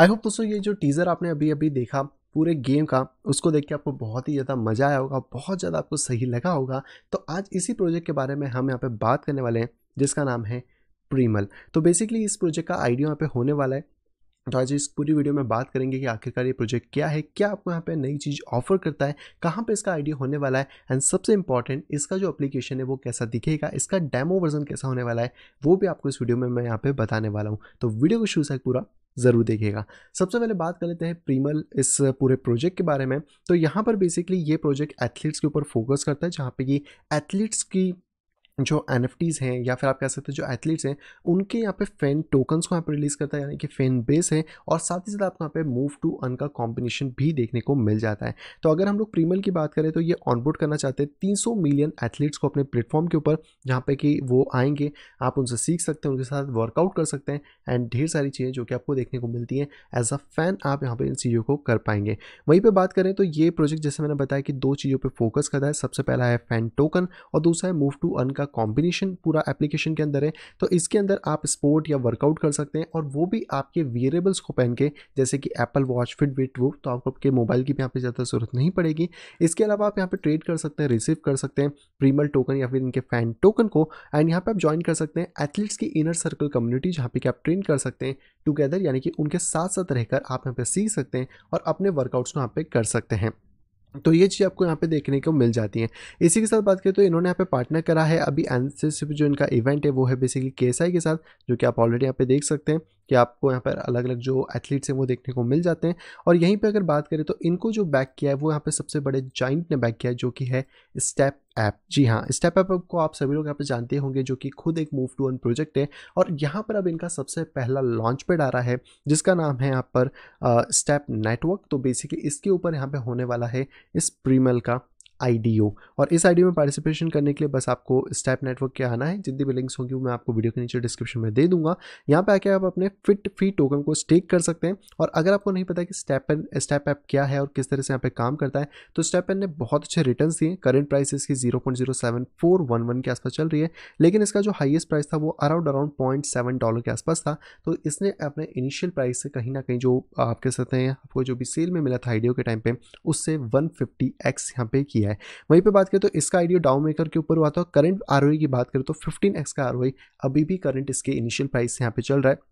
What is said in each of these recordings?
I hope दोस्तों ये जो टीज़र आपने अभी अभी देखा पूरे गेम का उसको देख के आपको बहुत ही ज़्यादा मज़ा आया होगा बहुत ज़्यादा आपको सही लगा होगा तो आज इसी प्रोजेक्ट के बारे में हम यहाँ पे बात करने वाले हैं जिसका नाम है प्रीमल तो बेसिकली इस प्रोजेक्ट का आइडिया यहाँ पे होने वाला है तो आज इस पूरी वीडियो में बात करेंगे कि आखिरकार ये प्रोजेक्ट क्या है क्या आपको यहाँ पे नई चीज़ ऑफर करता है कहाँ पे इसका आइडिया होने वाला है एंड सबसे इंपॉर्टेंट इसका जो एप्लीकेशन है वो कैसा दिखेगा इसका डेमो वर्जन कैसा होने वाला है वो भी आपको इस वीडियो में मैं यहाँ पर बताने वाला हूँ तो वीडियो को शुरू से पूरा ज़रूर देखिएगा सबसे पहले बात कर लेते हैं प्रीमल इस पूरे प्रोजेक्ट के बारे में तो यहाँ पर बेसिकली ये प्रोजेक्ट एथलीट्स के ऊपर फोकस करता है जहाँ पे कि एथलीट्स की जो एन हैं या फिर आप कह सकते हैं जो एथलीट्स हैं उनके यहाँ पे फैन टोकन्स को यहाँ पर रिलीज़ करता है यानी कि फैन बेस है और साथ ही साथ आपको यहाँ पे मूव टू अन का कॉम्बिनेशन भी देखने को मिल जाता है तो अगर हम लोग प्रीमियल की बात करें तो ये ऑनबोर्ड करना चाहते हैं तीन मिलियन एथलीट्स को अपने प्लेटफॉर्म के ऊपर जहाँ पे कि वो आएंगे आप उनसे सीख सकते हैं उनके साथ वर्कआउट कर सकते हैं एंड ढेर सारी चीज़ें जो कि आपको देखने को मिलती हैं एज अ फैन आप यहाँ पर इन चीज़ों को कर पाएंगे वहीं पर बात करें तो ये प्रोजेक्ट जैसे मैंने बताया कि दो चीज़ों पर फोकस करता है सबसे पहला है फैन टोकन और दूसरा है मूव टू अन का कॉम्बिनेशन पूरा एप्लीकेशन के अंदर है तो इसके अंदर आप स्पोर्ट या वर्कआउट कर सकते हैं और वो भी आपके वेरिएबल्स को पहन के जैसे कि एप्पल वॉच फिट विट वो तो आपको आपके मोबाइल की भी यहाँ पर ज़्यादा ज़रूरत नहीं पड़ेगी इसके अलावा आप यहाँ पर ट्रेड कर सकते हैं रिसीव कर सकते हैं प्रीमल टोकन या फिर इनके फैन टोकन को एंड यहाँ पर आप ज्वाइन कर सकते हैं एथलीट्स की इनर सर्कल कम्युनिटी जहाँ पर कि आप ट्रेन कर सकते हैं टुगेदर यानी कि उनके साथ साथ रहकर आप यहाँ पर सीख सकते हैं और अपने वर्कआउट्स को यहाँ पर कर सकते हैं तो ये चीज़ आपको यहाँ पे देखने को मिल जाती है इसी के साथ बात करें तो इन्होंने यहाँ पे पार्टनर करा है अभी एनसेसिप जो इनका इवेंट है वो है बेसिकली केएसआई के साथ जो कि आप ऑलरेडी यहाँ पे देख सकते हैं कि आपको यहाँ पर अलग अलग जो एथलीट्स हैं वो देखने को मिल जाते हैं और यहीं पर अगर बात करें तो इनको जो बैक किया है वो यहाँ पर सबसे बड़े जॉइंट ने बैक किया है जो कि है स्टेप ऐप जी हाँ स्टेप ऐप को आप सभी लोग यहाँ पे जानते होंगे जो कि खुद एक मूव टू वन प्रोजेक्ट है और यहाँ पर अब इनका सबसे पहला लॉन्च पेड आ रहा है जिसका नाम है यहाँ पर स्टेप नेटवर्क तो बेसिकली इसके ऊपर यहाँ पर होने वाला है इस प्रीमल का आई और इस आई में पार्टिसिपेशन करने के लिए बस आपको स्टैप नेटवर्क के आना है जितनी भी लिंक्स होंगी वो मैं आपको वीडियो के नीचे डिस्क्रिप्शन में दे दूंगा यहाँ पे आके आप अपने फिट फी टोकन को स्टेक कर सकते हैं और अगर आपको नहीं पता कि स्टैप एन स्टैप ऐप क्या है और किस तरह से यहाँ पे काम करता है तो स्टैप एन ने बहुत अच्छे रिटर्न दिए करंट प्राइस इसकी zero point zero seven four one one के आसपास चल रही है लेकिन इसका जो हाइएस्ट प्राइस था वो around around point seven dollar के आसपास था तो इसने अपने इनिशियल प्राइस से कहीं ना कहीं जो आप कह सकते हैं आपको जो भी सेल में मिला था आइडियो के टाइम पर उससे वन फिफ्टी एक्स यहाँ पे किया है वहीं पर बात करें तो इसका आइडियो डाउन मेकर के ऊपर हुआ था करंट आर e की बात करें तो फिफ्टीन का आर e अभी भी करंट इसके इनिशियल प्राइस यहाँ पे चल रहा है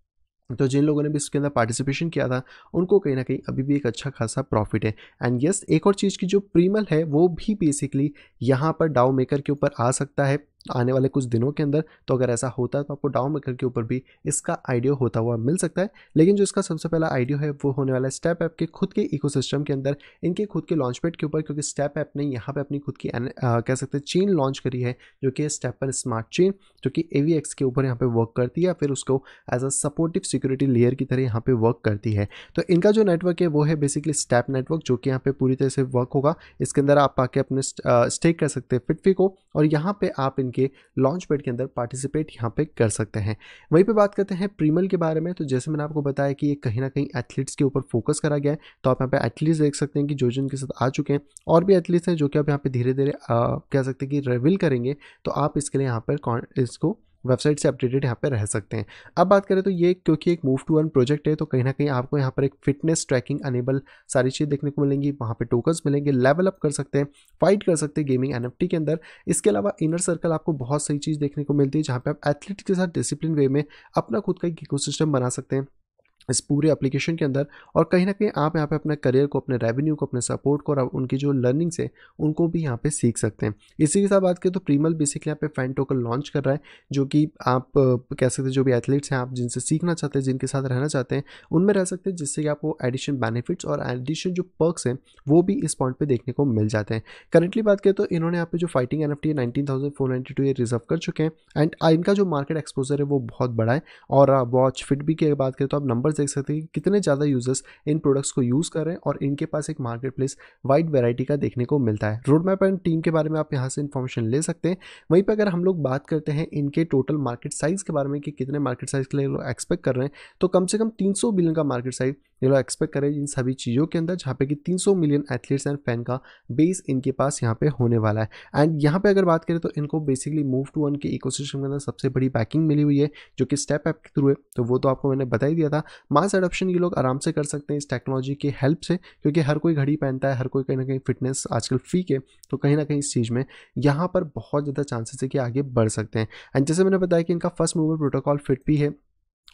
तो जिन लोगों ने भी इसके अंदर पार्टिसिपेशन किया था उनको कहीं ना कहीं अभी भी एक अच्छा खासा प्रॉफिट है एंड यस yes, एक और चीज़ की जो प्रीमल है वो भी बेसिकली यहाँ पर डाउ मेकर के ऊपर आ सकता है आने वाले कुछ दिनों के अंदर तो अगर ऐसा होता है तो आपको डाउन मेकर के ऊपर भी इसका आइडियो होता हुआ मिल सकता है लेकिन जो इसका सबसे पहला आइडियो है वो होने वाला है स्टेप ऐप के खुद के इकोसिस्टम के अंदर इनके खुद के लॉन्चपेड के ऊपर क्योंकि स्टेप ऐप ने यहाँ पर अपनी खुद की आ, कह सकते हैं चेन लॉन्च करी है जो कि स्टेप पर स्मार्ट चेन जो कि ए के ऊपर यहाँ पर वर्क करती है या फिर उसको as a supportive security layer की तरह यहाँ पर वर्क करती है तो इनका जो नेटवर्क है वो है बेसिकली स्टेप नेटवर्क जो कि यहाँ पर पूरी तरह से वर्क होगा इसके अंदर आप आके अपने स्टेक कर सकते हैं फिटफी को और यहाँ पर आप के लॉन्च पैड के अंदर पार्टिसिपेट यहाँ पे कर सकते हैं वहीं पे बात करते हैं प्रीमियल के बारे में तो जैसे मैंने आपको बताया कि ये कहीं ना कहीं एथलीट्स के ऊपर फोकस करा गया है तो आप यहाँ पे एथलीट्स देख सकते हैं कि जो जिनके साथ आ चुके हैं और भी एथलीट्स हैं जो कि आप यहाँ पे धीरे धीरे कह सकते हैं कि रेविल करेंगे तो आप इसके लिए यहाँ पर इसको वेबसाइट से अपडेटेड यहाँ पर रह सकते हैं अब बात करें तो ये क्योंकि एक मूव टू अर्न प्रोजेक्ट है तो कहीं ना कहीं आपको यहाँ पर एक फिटनेस ट्रैकिंग अनेबल सारी चीज़ देखने को मिलेंगी वहाँ पर टोकन्स मिलेंगे लेवल अप कर सकते हैं फाइट कर सकते हैं गेमिंग एन के अंदर इसके अलावा इनर सर्कल आपको बहुत सही चीज़ देखने को मिलती है जहाँ पर आप एथलीट के साथ डिसिप्लिन वे में अपना खुद का एक इकोसिस्टम बना सकते हैं इस पूरे एप्लीकेशन के अंदर और कहीं ना कहीं आप यहाँ पे अपने करियर को अपने रेवेन्यू को अपने सपोर्ट को और उनकी जो लर्निंग्स है उनको भी यहाँ पे सीख सकते हैं इसी के साथ बात करें तो प्रीमल बेसिकली यहाँ पे फैन टोकन लॉन्च कर रहा है जो कि आप कह सकते हैं जो भी एथलीट्स हैं आप जिनसे सीखना चाहते हैं जिनके साथ रहना चाहते हैं उनमें रह सकते हैं जिससे कि आपको एडिशन बेनिफिट्स और एडिशन जो पर्कस हैं वो भी इस पॉइंट पर देखने को मिल जाते हैं करेंटली बात करें तो इन्होंने यहाँ पे जो फाइटिंग एन एफ टी है ये रिजर्व कर चुके हैं एंड इनका जो मार्केट एक्सपोजर है वो बहुत बड़ा है और वॉच फिट भी की बात करें तो आप नंबर यूज़र्स देख सकते हैं कितने ज़्यादा यूज़र्स इन प्रोडक्ट्स को यूज़ कर रहे हैं और इनके पास एक मार्केट प्लेस वाइड वेराइटी का देखने को मिलता है रोड मैप एंड टीम के बारे में आप यहाँ से इन्फॉर्मेशन ले सकते हैं वहीं पर अगर हम लोग बात करते हैं इनके टोटल मार्केट साइज़ के बारे में कि कितने मार्केट साइज़ के लिए लोग एक्सपेक्ट कर रहे हैं तो कम से कम तीन बिलियन का मार्केट साइज़ ये लोग एक्सपेक्ट करें इन सभी चीज़ों के अंदर जहाँ पे कि 300 मिलियन एथलीट्स एंड फैन का बेस इनके पास यहाँ पे होने वाला है एंड यहाँ पे अगर बात करें तो इनको बेसिकली मूव टू वन के इकोसिस्टम के अंदर सबसे बड़ी पैकिंग मिली हुई है जो कि स्टेप ऐप के थ्रू है तो वो तो आपको मैंने बता ही दिया था मास अडोप्शन ये लोग आराम से कर सकते हैं इस टेक्नोलॉजी के हेल्प से क्योंकि हर कोई घड़ी पहनता है हर कोई कहीं ना कहीं फिटनेस आजकल फ्री है तो कहीं ना कहीं इस चीज़ में यहाँ पर बहुत ज़्यादा चांसेस है कि आगे बढ़ सकते हैं एंड जैसे मैंने बताया कि इनका फर्स्ट मूवर प्रोटोकॉल फिट भी है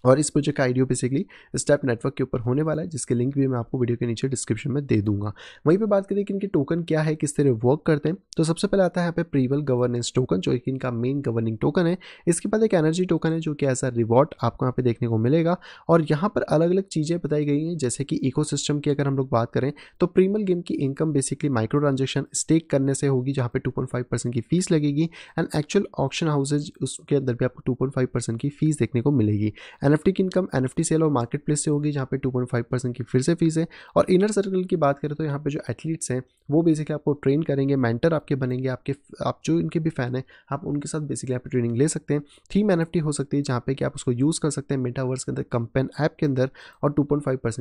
और इस प्रोजेक्ट का आइडियो बेसिकली स्टेप नेटवर्क के ऊपर होने वाला है जिसके लिंक भी मैं आपको वीडियो के नीचे डिस्क्रिप्शन में दे दूंगा वहीं पे बात करें कि इनके टोकन क्या है किस तरह वर्क करते हैं तो सबसे पहले आता है यहाँ पे प्रीवल गवर्नेंस टोकन जो कि इनका मेन गवर्निंग टोकन है इसके बाद एक एनर्जी टोकन है जो कि ऐसा रिवॉर्ड आपको यहाँ पे देखने को मिलेगा और यहाँ पर अलग अलग चीज़ें बताई गई हैं जैसे कि इको की अगर हम लोग बात करें तो प्रीमल गेम की income basically micro transaction stake करने से होगी जहाँ पर टू की फीस लगेगी एंड एक्चुअल ऑप्शन हाउसेज उसके अंदर भी आपको टू की फीस देखने को मिलेगी एंड एनएफटी की इनकम एनएफटी सेल और मार्केट प्लेस से होगी जहाँ पे 2.5 परसेंट की फिर से फीस है और इनर सर्कल की बात करें तो यहाँ पे जो एथलीट्स हैं वो बेसिकली आपको ट्रेन करेंगे मेंटर आपके बनेंगे आपके आप जो इनके भी फैन हैं आप उनके साथ बेसिकली आप ट्रेनिंग ले सकते हैं थीम एन हो सकती है जहाँ पे कि आप उसको यूज़ कर सकते हैं मेटावर्स के अंदर कंपेन ऐप के अंदर और टू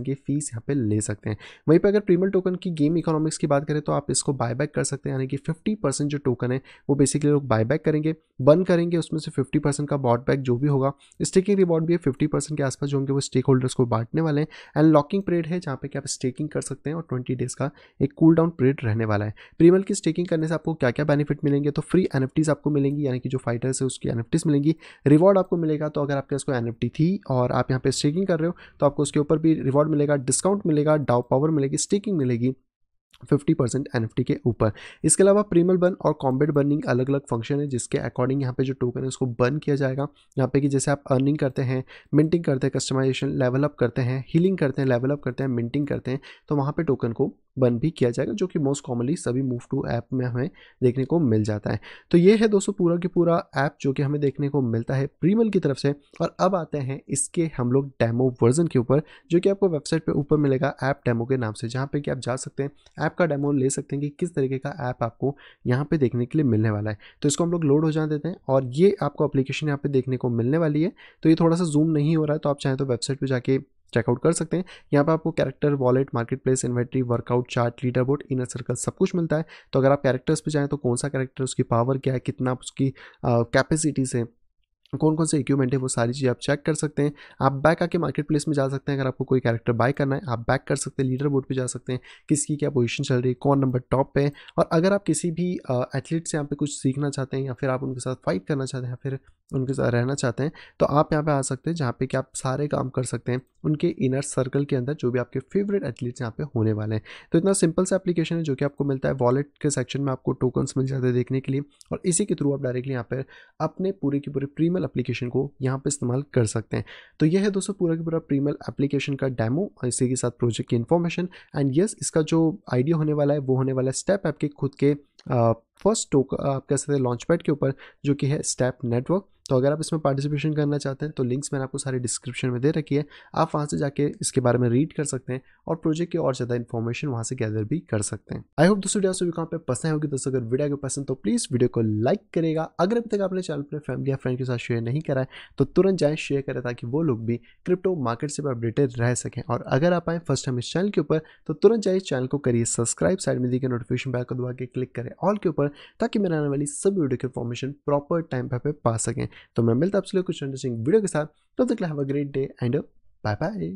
की फीस यहाँ पर ले सकते हैं वहीं पर अगर प्रीमियम टोकन की गेम इकोनॉमिक्स की बात करें तो आप इसको बैक कर सकते हैं यानी कि फिफ्टी जो टोकन है वो बेसिकली लोग बायबैक करेंगे बन करेंगे उसमें से फिफ्टी का बॉड बैक जो भी होगा स्टेकिंग रिवॉर्ड भी है फिफ्टी परसेंट के आसपास जो होंगे वो स्टेक होल्डर्स को बांटने वाले हैं एंड लॉकिंग पीरियड है जहाँ पे कि आप स्टेकिंग कर सकते हैं और ट्वेंटी डेज का एक कूल डाउन पीरियड रहने वाला है प्रीमियल की स्टेकिंग करने से आपको क्या क्या बेनिफिट मिलेंगे तो फ्री एन आपको मिलेंगी यानी कि जो फाइटर्स है उसकी एन मिलेंगी रिवॉर्ड आपको मिलेगा तो अगर आपके कोई एन थी और आप यहाँ पे स्टेकिंग कर रहे हो तो आपको उसके ऊपर भी रिवॉर्ड मिलेगा डिस्काउंट मिलेगा डाउ पावर मिलेगी स्टेकिंग मिलेगी 50 परसेंट एन के ऊपर इसके अलावा प्रीमल बर्न और कॉम्बेट बर्निंग अलग अलग फंक्शन है जिसके अकॉर्डिंग यहाँ पे जो टोकन है उसको बर्न किया जाएगा यहाँ पे कि जैसे आप अर्निंग करते हैं मिंटिंग करते हैं कस्टमाइजेशन लेवल अप करते हैं हीलिंग करते हैं लेवल अप करते हैं मिंटिंग करते हैं तो वहाँ पे टोकन को बंद भी किया जाएगा जो कि मोस्ट कॉमनली सभी मूव टू ऐप में हमें देखने को मिल जाता है तो ये है दोस्तों पूरा के पूरा ऐप जो कि हमें देखने को मिलता है प्रीमल की तरफ से और अब आते हैं इसके हम लोग डेमो वर्जन के ऊपर जो कि आपको वेबसाइट पर ऊपर मिलेगा ऐप डेमो के नाम से जहाँ पर कि आप जा सकते हैं ऐप का डेमो ले सकते हैं कि किस तरीके का ऐप आपको यहाँ पर देखने के लिए मिलने वाला है तो इसको हम लोग लोड हो जा देते हैं और ये आपको अप्लीकेशन यहाँ पर देखने को मिलने वाली है तो ये थोड़ा सा जूम नहीं हो रहा है तो आप चाहें तो वेबसाइट पर जाके चेकआउट कर सकते हैं यहाँ पर आपको character wallet market place inventory workout chart leader board inner circle सब कुछ मिलता है तो अगर आप कैरेक्टर्स पे जाएँ तो कौन सा कैरेक्टर उसकी पावर क्या है कितना उसकी कैपेसिटीज़ है कौन कौन से इक्विपमेंट है वो सारी चीज़ आप चेक कर सकते हैं आप बैक आके मार्केट प्लेस में जा सकते हैं अगर आपको कोई कैरेक्टर बाय करना है आप बैक कर सकते हैं लीडर बोर्ड पर जा सकते हैं किसकी क्या पोजीशन चल रही है कौन नंबर टॉप पे है और अगर आप किसी भी एथलीट से यहाँ पे कुछ सीखना चाहते हैं या फिर आप उनके साथ फाइट करना चाहते हैं या फिर उनके साथ रहना चाहते हैं तो आप यहाँ पे आ सकते हैं जहाँ पे कि आप सारे काम कर सकते हैं उनके इनर सर्कल के अंदर जो भी आपके फेवरेट एथलीट्स यहाँ पे होने वाले हैं तो इतना सिंपल सा एप्लीकेशन है जो कि आपको मिलता है वॉलेट के सेक्शन में आपको टोकन्स मिल जाते हैं देखने के लिए और इसी के थ्रू आप डायरेक्टली यहाँ पर अपने पूरे के पूरे प्रीमियल एप्लीकेशन को यहाँ पर इस्तेमाल कर सकते हैं तो यह है दोस्तों पूरा के पूरा प्रीमियल एप्लीकेशन का डैमो इसी के साथ प्रोजेक्ट की इन्फॉर्मेशन एंड येस इसका जो आइडिया होने वाला है वो होने वाला है स्टेप आपके खुद के फर्स्ट टोक आप कह सकते हैं लॉन्च पैड के ऊपर जो कि है स्टेप नेटवर्क तो अगर आप इसमें पार्टिसिपेशन करना चाहते हैं तो लिंक्स मैंने आपको सारे डिस्क्रिप्शन में दे रखी है आप वहाँ से जाके इसके बारे में रीड कर सकते हैं और प्रोजेक्ट की और ज़्यादा इन्फॉर्मेशन वहाँ से गैदर भी कर सकते हैं आई होप दोस्तों वीडियो भी कहाँ पर पसंद होगी दोस्तों अगर वीडियो तो को पसंद तो प्लीज़ वीडियो को लाइक करेगा अगर अभी तक आपने चैनल अपने फैमिली या फ्रेंड के साथ शेयर नहीं करा है तो तुरंत जाए शेयर करें ताकि वो लोग भी क्रिप्टो मार्केट से अपडेटेड रह सकें और अगर आप आए फर्स्ट टाइम इस चैनल के ऊपर तो तुरंत जाए चैनल को करिए सब्सक्राइब साइड में दी नोटिफिकेशन बैल को दबा के क्लिक करें ऑल के ऊपर ताकि मेरे आने वाली सभी वीडियो की इन्फॉर्मेशन प्रॉपर टाइम पर पा सकें तो मैं मिलता आपसे कुछ इंटरेस्टिंग वीडियो के साथ तब तक have a great day and bye bye